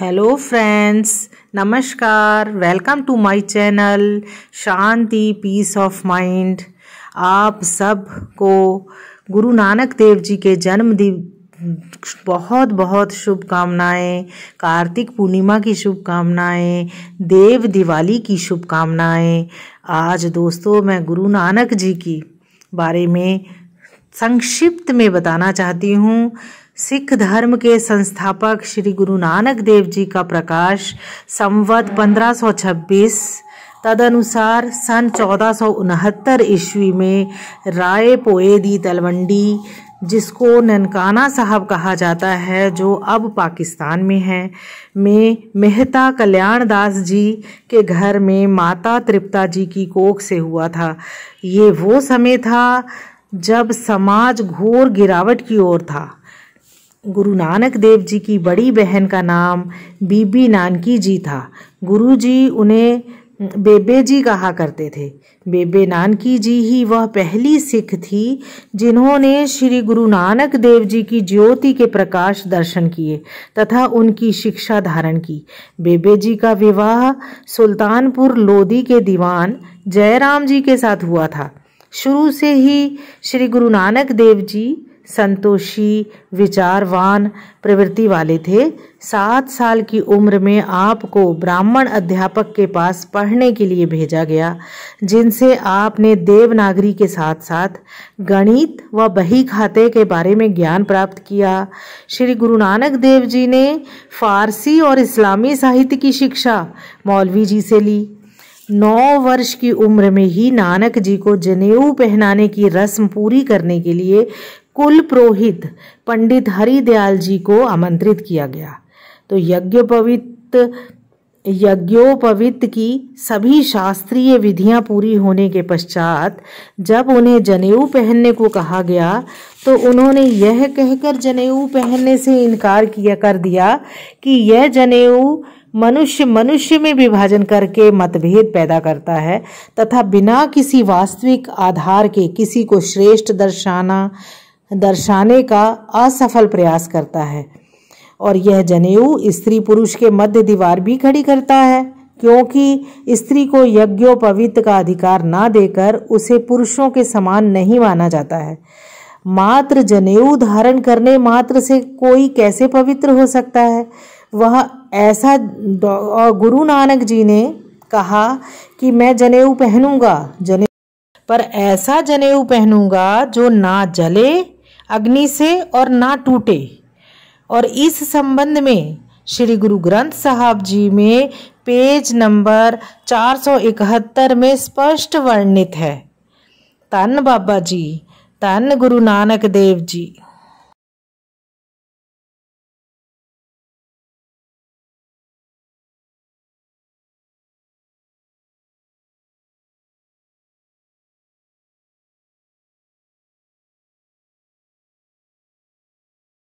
hello friends नमस्कार welcome to my channel Shanti peace of mind आप सब को गुरु नानक देव जी के जन्मदिन बहुत बहुत शुभकामनाएं कार्तिक पूर्णिमा की शुभकामनाएं देव दिवाली की शुभकामनाएं आज दोस्तों मैं गुरु नानक जी की बारे में संक्षिप्त में बताना चाहती हूँ सिख धर्म के संस्थापक श्री गुरु नानक देव जी का प्रकाश संवत 1526 तदनुसार सन चौदह ईस्वी में राय पोएदी तलवंडी जिसको ननकाना साहब कहा जाता है जो अब पाकिस्तान में है में मेहता कल्याण दास जी के घर में माता तृप्ता जी की कोख से हुआ था ये वो समय था जब समाज घोर गिरावट की ओर था गुरु नानक देव जी की बड़ी बहन का नाम बीबी नानकी जी था गुरु जी उन्हें बेबे जी कहा करते थे बेबे नानकी जी ही वह पहली सिख थी जिन्होंने श्री गुरु नानक देव जी की ज्योति के प्रकाश दर्शन किए तथा उनकी शिक्षा धारण की बेबे जी का विवाह सुल्तानपुर लोधी के दीवान जयराम जी के साथ हुआ था शुरू से ही श्री गुरु नानक देव जी संतोषी विचारवान प्रवृत्ति वाले थे सात साल की उम्र में आपको ब्राह्मण अध्यापक के पास पढ़ने के लिए भेजा गया जिनसे आपने देवनागरी के साथ साथ गणित व बही खाते के बारे में ज्ञान प्राप्त किया श्री गुरु नानक देव जी ने फारसी और इस्लामी साहित्य की शिक्षा मौलवी जी से ली नौ वर्ष की उम्र में ही नानक जी को जनेऊ पहनाने की रस्म पूरी करने के लिए कुल पुरोहित पंडित हरिदयाल जी को आमंत्रित किया गया तो यज्ञोपवित यज्ञोपवित की सभी शास्त्रीय विधियां पूरी होने के पश्चात जब उन्हें जनेऊ पहनने को कहा गया तो उन्होंने यह कहकर जनेऊ पहनने से इनकार किया कर दिया कि यह जनेऊ मनुष्य मनुष्य में विभाजन करके मतभेद पैदा करता है तथा बिना किसी वास्तविक आधार के किसी को श्रेष्ठ दर्शाना दर्शाने का असफल प्रयास करता है और यह जनेऊ स्त्री पुरुष के मध्य दीवार भी खड़ी करता है क्योंकि स्त्री को यज्ञोपवित का अधिकार ना देकर उसे पुरुषों के समान नहीं माना जाता है मात्र जनेऊ धारण करने मात्र से कोई कैसे पवित्र हो सकता है वह ऐसा गुरु नानक जी ने कहा कि मैं जनेऊ पहनूंगा जने पर ऐसा जनेऊ पहनूंगा जो ना जले अग्नि से और ना टूटे और इस संबंध में श्री गुरु ग्रंथ साहब जी में पेज नंबर 471 में स्पष्ट वर्णित है धन बाबा जी धन गुरु नानक देव जी